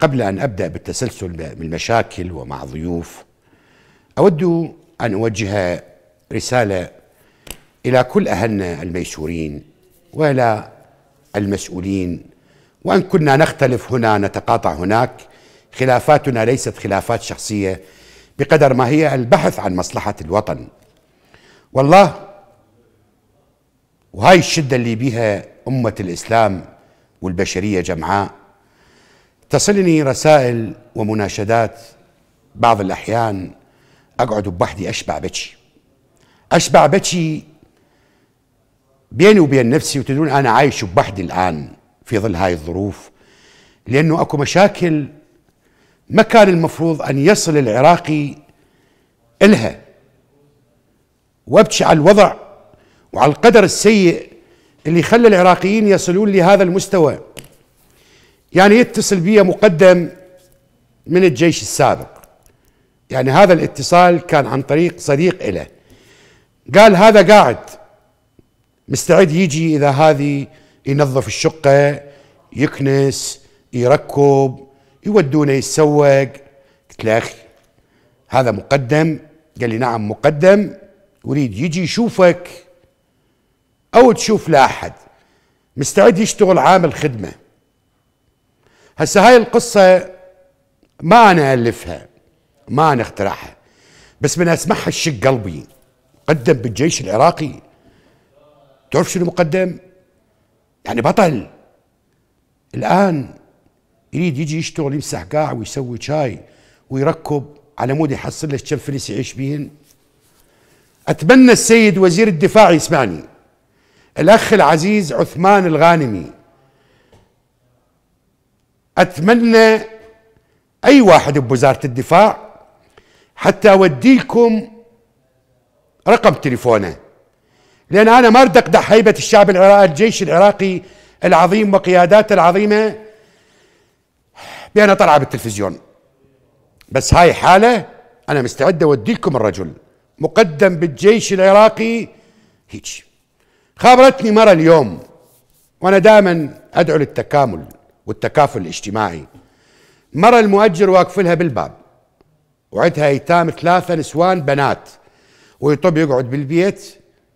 قبل أن أبدأ بالتسلسل بالمشاكل ومع ضيوف أود أن أوجه رسالة إلى كل أهلنا الميسورين وإلى المسؤولين وإن كنا نختلف هنا نتقاطع هناك خلافاتنا ليست خلافات شخصية بقدر ما هي البحث عن مصلحة الوطن والله وهاي الشدة اللي بيها أمة الإسلام والبشرية جمعاء تصلني رسائل ومناشدات بعض الأحيان أقعد بوحدي أشبع بكي أشبع بكي بيني وبين نفسي وتدرون أنا عايش بوحدي الآن في ظل هاي الظروف لأنه أكو مشاكل ما كان المفروض أن يصل العراقي إلها وابكي على الوضع وعلى القدر السيء اللي خلى العراقيين يصلون لهذا المستوى يعني يتصل بي مقدم من الجيش السابق يعني هذا الاتصال كان عن طريق صديق له قال هذا قاعد مستعد يجي اذا هذه ينظف الشقه يكنس يركب يودونه يتسوق قلت له اخي هذا مقدم قال لي نعم مقدم اريد يجي يشوفك او تشوف لاحد مستعد يشتغل عامل خدمه هسه هاي القصة ما أنا ألفها ما أنا اخترعها بس من أسمعها الشق قلبي قدم بالجيش العراقي تعرف شنو مقدم يعني بطل الآن يريد يجي يشتغل يمسح قاع ويسوي شاي ويركب على مود يحصل له كم فلس يعيش بيهن أتمنى السيد وزير الدفاع يسمعني الأخ العزيز عثمان الغانمي أتمنى أي واحد بوزارة الدفاع حتى أوديكم رقم تليفونه لأن أنا ما أريد أقدح هيبة الشعب العراقي الجيش العراقي العظيم وقياداته العظيمة بأن طلع بالتلفزيون بس هاي حالة أنا مستعد أوديكم الرجل مقدم بالجيش العراقي هيك خابرتني مرة اليوم وأنا دائما أدعو للتكامل والتكافل الاجتماعي مرة المؤجر واقف لها بالباب وعدها ايتام ثلاثة نسوان بنات ويطب يقعد بالبيت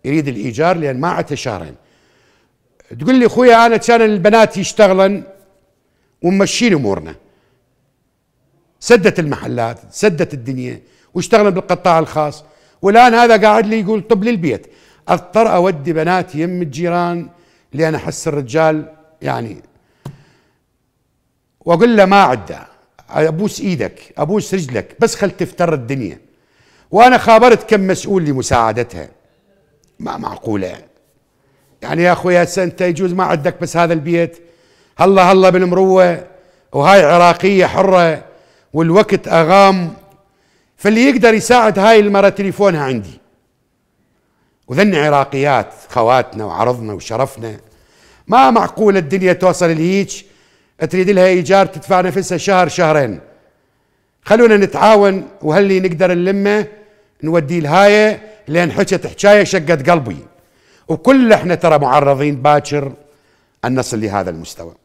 يريد الايجار لان ما عدها شهرين تقول لي اخويا انا كان البنات يشتغلن وممشين امورنا سدت المحلات سدت الدنيا واشتغلن بالقطاع الخاص والان هذا قاعد لي يقول طب للبيت اضطر اودي بناتي يم الجيران لان احس الرجال يعني واقول له ما عدى ابوس ايدك ابوس رجلك بس خل تفتر الدنيا وانا خابرت كم مسؤول لمساعدتها ما معقوله يعني يا اخوي هسه انت يجوز ما عندك بس هذا البيت هلا هلا بالمروه وهاي عراقيه حره والوقت اغام فاللي يقدر يساعد هاي المره تليفونها عندي وذن عراقيات خواتنا وعرضنا وشرفنا ما معقول الدنيا توصل لهيك تريد لها ايجار تدفع نفسها شهر شهرين خلونا نتعاون وهاللي نقدر نلمه نوديه لهاي لان حكت حكايه شقت قلبي وكل احنا ترى معرضين باكر ان نصل لهذا المستوى